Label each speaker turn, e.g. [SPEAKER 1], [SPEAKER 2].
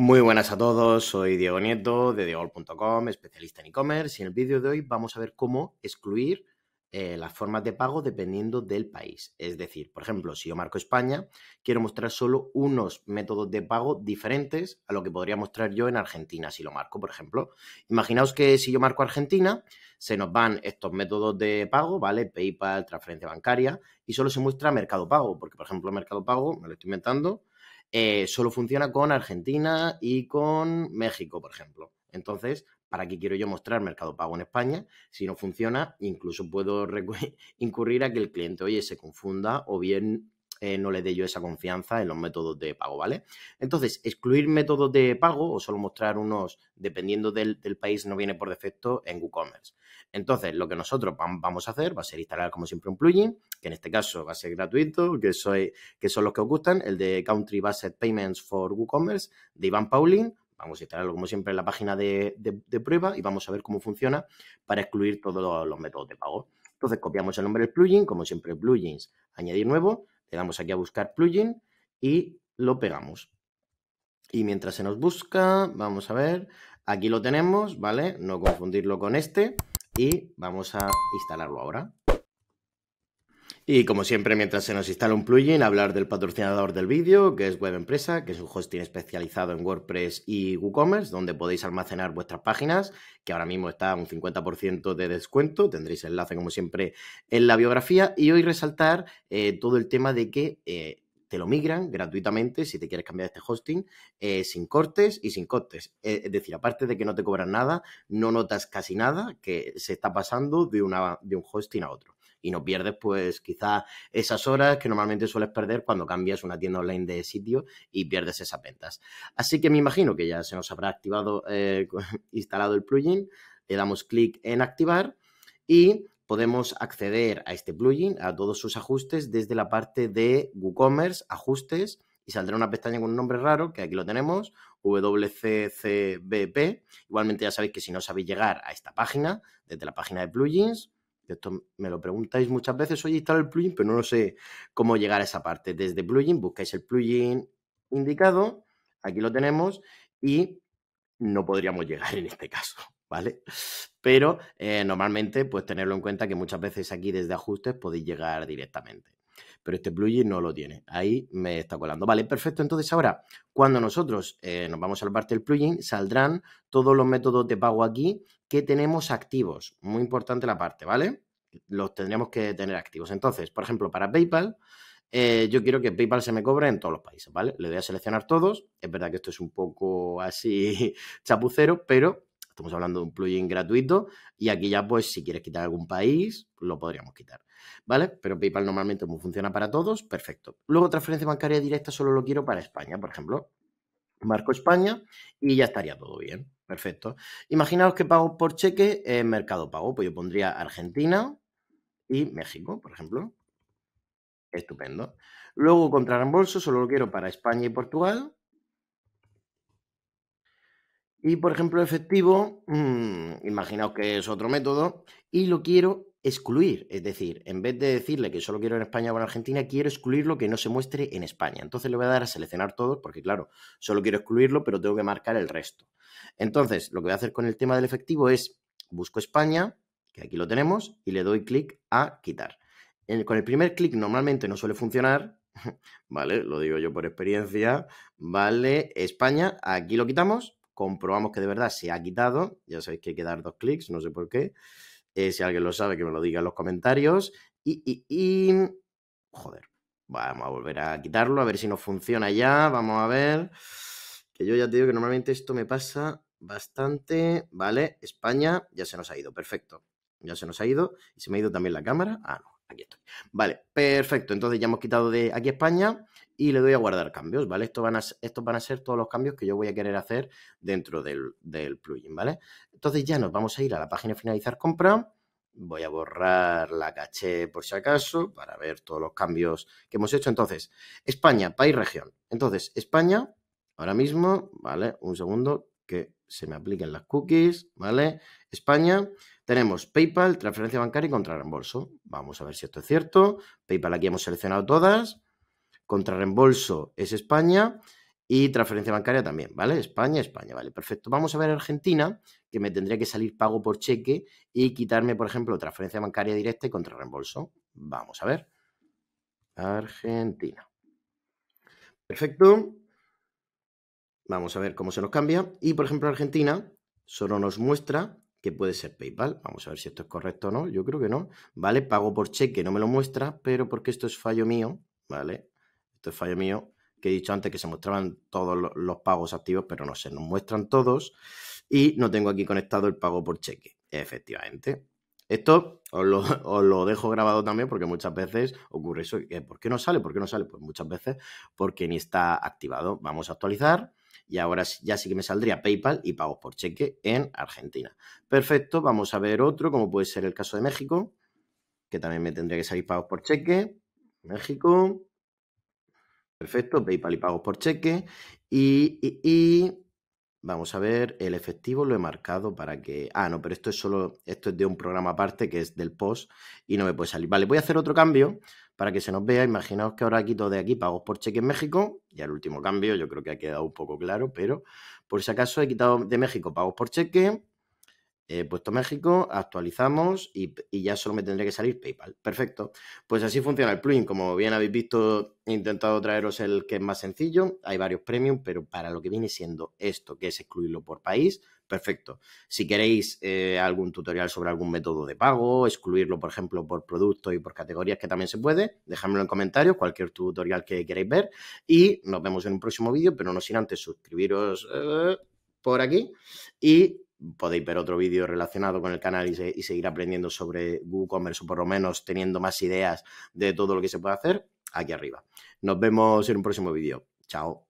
[SPEAKER 1] Muy buenas a todos, soy Diego Nieto de diego.com, especialista en e-commerce y en el vídeo de hoy vamos a ver cómo excluir eh, las formas de pago dependiendo del país. Es decir, por ejemplo, si yo marco España, quiero mostrar solo unos métodos de pago diferentes a lo que podría mostrar yo en Argentina, si lo marco, por ejemplo. Imaginaos que si yo marco Argentina, se nos van estos métodos de pago, ¿vale? PayPal, transferencia bancaria, y solo se muestra Mercado Pago, porque, por ejemplo, Mercado Pago, me lo estoy inventando, eh, solo funciona con Argentina y con México, por ejemplo. Entonces, ¿para qué quiero yo mostrar Mercado Pago en España? Si no funciona, incluso puedo incurrir a que el cliente, oye, se confunda o bien eh, no le dé yo esa confianza en los métodos de pago, ¿vale? Entonces, excluir métodos de pago o solo mostrar unos, dependiendo del, país, no viene por defecto en WooCommerce. Entonces, lo que nosotros vamos a hacer va a ser instalar, como siempre, un plugin, que en este caso va a ser gratuito, que, que son los que os gustan, el de Country Based Payments for WooCommerce de Iván Paulin, vamos a instalarlo como siempre en la página de, prueba y vamos a ver cómo funciona para excluir todos los, métodos de pago. Entonces copiamos el nombre del plugin, como siempre plugins, añadir nuevo, le damos aquí a buscar plugin y lo pegamos. Y mientras se nos busca, vamos a ver, aquí lo tenemos, ¿vale? No confundirlo con este y vamos a instalarlo ahora. Y como siempre, mientras se nos instala un plugin, hablar del patrocinador del vídeo, que es empresa que es un hosting especializado en WordPress y WooCommerce, donde podéis almacenar vuestras páginas, que ahora mismo está a un 50% de descuento. Tendréis enlace, como siempre, en la biografía. Y hoy resaltar eh, todo el tema de que... Eh, te lo migran gratuitamente si te quieres cambiar este hosting, eh, sin cortes y sin costes. es decir, aparte de que no te cobran nada, no notas casi nada que se está pasando de, una, de un hosting a otro y no pierdes pues quizá esas horas que normalmente sueles perder cuando cambias una tienda online de sitio y pierdes esas ventas. Así que me imagino que ya se nos habrá activado, eh, instalado el plugin, le damos clic en activar y podemos acceder a este plugin, a todos sus ajustes desde la parte de WooCommerce, ajustes, y saldrá una pestaña con un nombre raro, que aquí lo tenemos, WCCBP. Igualmente ya sabéis que si no sabéis llegar a esta página, desde la página de plugins, esto me lo preguntáis muchas veces, hoy instalar el plugin, pero no sé cómo llegar a esa parte. Desde plugin buscáis el plugin indicado, aquí lo tenemos, y no podríamos llegar en este caso, ¿vale? Pero eh, normalmente, pues tenerlo en cuenta que muchas veces aquí desde ajustes podéis llegar directamente pero este plugin no lo tiene. Ahí me está colando. Vale, perfecto. Entonces ahora, cuando nosotros eh, nos vamos al parte del plugin, saldrán todos los métodos de pago aquí que tenemos activos. Muy importante la parte, ¿vale? Los tendríamos que tener activos. Entonces, por ejemplo, para PayPal, eh, yo quiero que PayPal se me cobre en todos los países, ¿vale? Le voy a seleccionar todos. Es verdad que esto es un poco así chapucero, pero estamos hablando de un plugin gratuito y aquí ya pues si quieres quitar algún país, lo podríamos quitar. ¿vale? Pero PayPal normalmente como funciona para todos, perfecto. Luego transferencia bancaria directa solo lo quiero para España, por ejemplo. Marco España y ya estaría todo bien. Perfecto. Imaginaos que pago por cheque en Mercado Pago. Pues yo pondría Argentina y México, por ejemplo. Estupendo. Luego contra solo lo quiero para España y Portugal. Y por ejemplo, efectivo, mm, imaginaos que es otro método, y lo quiero excluir, es decir, en vez de decirle que solo quiero en España o en Argentina, quiero excluir lo que no se muestre en España. Entonces le voy a dar a seleccionar todos, porque claro, solo quiero excluirlo, pero tengo que marcar el resto. Entonces, lo que voy a hacer con el tema del efectivo es busco España, que aquí lo tenemos, y le doy clic a quitar. con el primer clic normalmente no suele funcionar, ¿vale? Lo digo yo por experiencia, ¿vale? España, aquí lo quitamos, comprobamos que de verdad se ha quitado, ya sabéis que hay que dar dos clics, no sé por qué, eh, si alguien lo sabe, que me lo diga en los comentarios. Y, Joder, vamos a volver a quitarlo, a ver si nos funciona ya. Vamos a ver. Que yo ya te digo que normalmente esto me pasa bastante. Vale, España ya se nos ha ido, perfecto. Ya se nos ha ido. Y se me ha ido también la cámara. Ah, no, aquí estoy. Vale, perfecto. Entonces ya hemos quitado de aquí España y le doy a guardar cambios, ¿vale? Estos van a, estos van a ser todos los cambios que yo voy a querer hacer dentro del, plugin, ¿vale? Entonces ya nos vamos a ir a la página finalizar compra. Voy a borrar la caché por si acaso para ver todos los cambios que hemos hecho. Entonces, España, país, región. Entonces, España, ahora mismo, ¿vale? Un segundo que se me apliquen las cookies, ¿vale? España, tenemos PayPal, transferencia bancaria y contra reembolso. Vamos a ver si esto es cierto. PayPal aquí hemos seleccionado todas Contrarreembolso es España y transferencia bancaria también, ¿vale? España, España, vale, perfecto. Vamos a ver Argentina, que me tendría que salir pago por cheque y quitarme, por ejemplo, transferencia bancaria directa y contrarreembolso. Vamos a ver. Argentina. Perfecto. Vamos a ver cómo se nos cambia. Y, por ejemplo, Argentina solo nos muestra que puede ser PayPal. Vamos a ver si esto es correcto o no. Yo creo que no. Vale, pago por cheque, no me lo muestra, pero porque esto es fallo mío, ¿vale? esto es fallo mío, que he dicho antes que se mostraban todos los pagos activos, pero no se nos muestran todos. Y no tengo aquí conectado el pago por cheque, efectivamente. Esto os lo, os lo, dejo grabado también porque muchas veces ocurre eso. ¿Por qué no sale? ¿Por qué no sale? Pues muchas veces porque ni está activado. Vamos a actualizar y ahora ya sí que me saldría PayPal y pagos por cheque en Argentina. Perfecto, vamos a ver otro, como puede ser el caso de México, que también me tendría que salir pagos por cheque. México. Perfecto, PayPal y pagos por cheque. Y, vamos a ver, el efectivo lo he marcado para que. Ah, no, pero esto es solo. Esto es de un programa aparte que es del POS, y no me puede salir. Vale, voy a hacer otro cambio para que se nos vea. Imaginaos que ahora quito de aquí pagos por cheque en México. Ya el último cambio, yo creo que ha quedado un poco claro, pero por si acaso he quitado de México pagos por cheque he eh, puesto México, actualizamos y, ya solo me tendría que salir PayPal. Perfecto. Pues así funciona el plugin. Como bien habéis visto, he intentado traeros el que es más sencillo. Hay varios premium, pero para lo que viene siendo esto, que es excluirlo por país, perfecto. Si queréis eh, algún tutorial sobre algún método de pago, excluirlo, por ejemplo, por productos y por categorías, que también se puede, dejadmelo en comentarios, cualquier tutorial que queréis ver. Y nos vemos en un próximo vídeo, pero no sin antes suscribiros eh, por aquí y podéis ver otro vídeo relacionado con el canal y, seguir aprendiendo sobre WooCommerce o por lo menos teniendo más ideas de todo lo que se puede hacer aquí arriba. Nos vemos en un próximo vídeo. Chao.